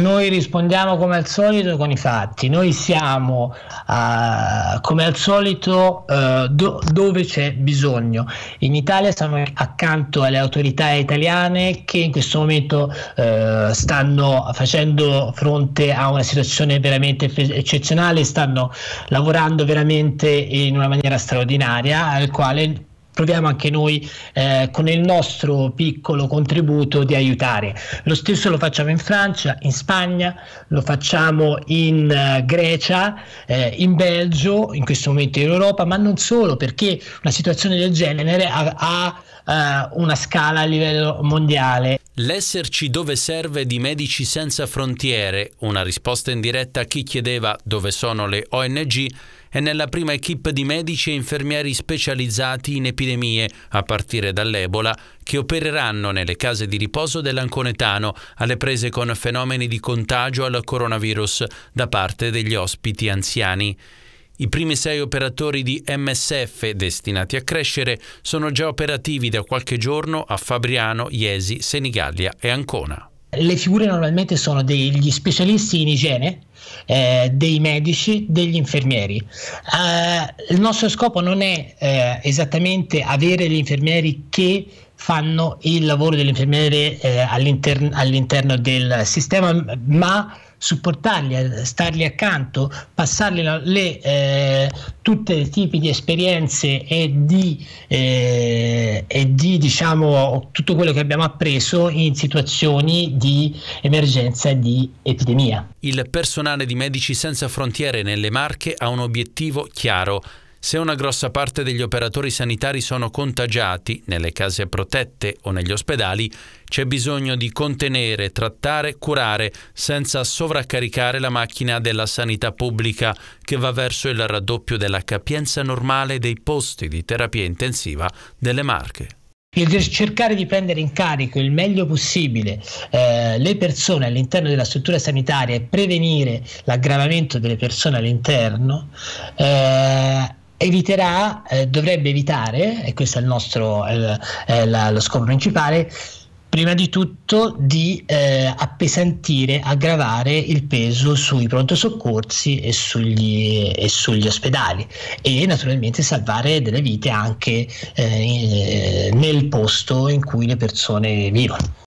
Noi rispondiamo come al solito con i fatti, noi siamo uh, come al solito uh, do- dove c'è bisogno. In Italia siamo accanto alle autorità italiane che in questo momento uh, stanno facendo fronte a una situazione veramente eccezionale, stanno lavorando veramente in una maniera straordinaria, al quale proviamo anche noi eh, con il nostro piccolo contributo di aiutare. Lo stesso lo facciamo in Francia, in Spagna, lo facciamo in eh, Grecia, eh, in Belgio, in questo momento in Europa, ma non solo, perché una situazione del genere ha, ha eh, una scala a livello mondiale. L'esserci dove serve di Medici Senza Frontiere, una risposta in diretta a chi chiedeva dove sono le ONG, è nella prima equip di medici e infermieri specializzati in epidemie, a partire dall'Ebola, che opereranno nelle case di riposo dell'Anconetano alle prese con fenomeni di contagio al coronavirus da parte degli ospiti anziani. I primi sei operatori di MSF destinati a crescere sono già operativi da qualche giorno a Fabriano, Iesi, Senigallia e Ancona le figure normalmente sono degli specialisti in igiene, eh, dei medici, degli infermieri. Eh, il nostro scopo non è eh, esattamente avere gli infermieri che fanno il lavoro dell'infermiere eh, all'inter- all'interno del sistema, ma supportarli, eh, stargli accanto, passargli le, eh, tutti i tipi di esperienze e di, eh, e di diciamo, tutto quello che abbiamo appreso in situazioni di emergenza e di epidemia. Il personale di Medici Senza Frontiere nelle Marche ha un obiettivo chiaro se una grossa parte degli operatori sanitari sono contagiati nelle case protette o negli ospedali, c'è bisogno di contenere, trattare, curare, senza sovraccaricare la macchina della sanità pubblica che va verso il raddoppio della capienza normale dei posti di terapia intensiva delle marche il cercare di prendere in carico il meglio possibile eh, le persone all'interno della struttura sanitaria e prevenire l'aggravamento delle persone all'interno eh, eviterà, eh, dovrebbe evitare, e questo è il nostro eh, la, lo scopo principale, prima di tutto di eh, appesantire, aggravare il peso sui pronto soccorsi e sugli, e sugli ospedali e naturalmente salvare delle vite anche eh, eh nel posto in cui le persone vivono.